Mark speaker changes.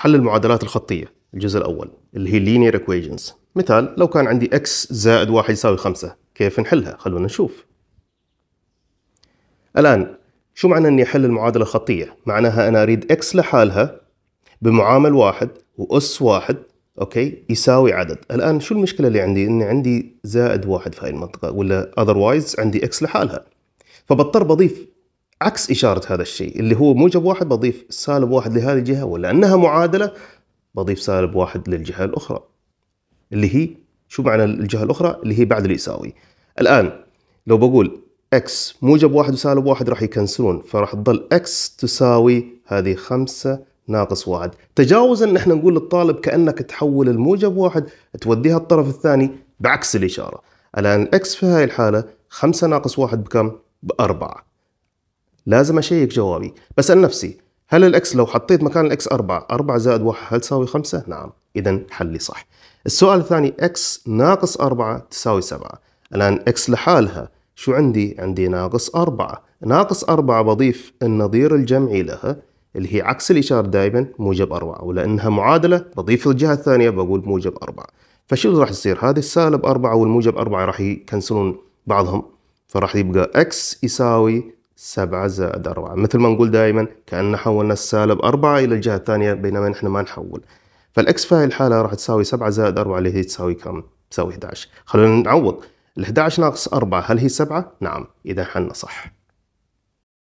Speaker 1: حل المعادلات الخطية الجزء الأول اللي هي linear equations مثال لو كان عندي x زائد واحد يساوي خمسة كيف نحلها خلونا نشوف الآن شو معنى أني أحل المعادلة الخطية معناها أنا أريد x لحالها بمعامل واحد وأس واحد أوكي يساوي عدد الآن شو المشكلة اللي عندي أني عندي زائد واحد في هاي المنطقة ولا otherwise عندي x لحالها فبضطر بضيف عكس إشارة هذا الشيء اللي هو موجب واحد بضيف سالب واحد لهذه الجهة ولأنها معادلة بضيف سالب واحد للجهة الأخرى اللي هي شو معنى الجهة الأخرى اللي هي بعد اليساوي الآن لو بقول x موجب واحد وسالب واحد راح يكنسلون فراح تضل x تساوي هذه خمسة ناقص واحد تجاوزا نحن نقول للطالب كأنك تحول الموجب واحد توديها الطرف الثاني بعكس الإشارة الآن x في هاي الحالة خمسة ناقص واحد بكم؟ بأربعة لازم أشيك جوابي بسأل نفسي هل الإكس لو حطيت مكان الإكس 4 4 زائد 1 هل تساوي 5؟ نعم إذا حلي صح السؤال الثاني إكس ناقص 4 تساوي 7 الآن إكس لحالها شو عندي؟ عندي ناقص 4 ناقص 4 بضيف النظير الجمعي لها اللي هي عكس الإشارة دائما موجب 4 ولأنها معادلة بضيف الجهة الثانية بقول موجب 4 فشو راح يصير؟ هذه السالب 4 والموجب 4 راح يكنسلون بعضهم فراح يبقى إكس يساوي 7 زائد 4 مثل ما نقول دائما كأننا حولنا السالب 4 إلى الجهة الثانية بينما نحن ما نحول فالإكس في هذه الحالة راح تساوي 7 زائد 4 اللي هي تساوي كم؟ تساوي 11 خلونا نعوض ال 11 ناقص 4 هل هي 7؟ نعم إذا حنا صح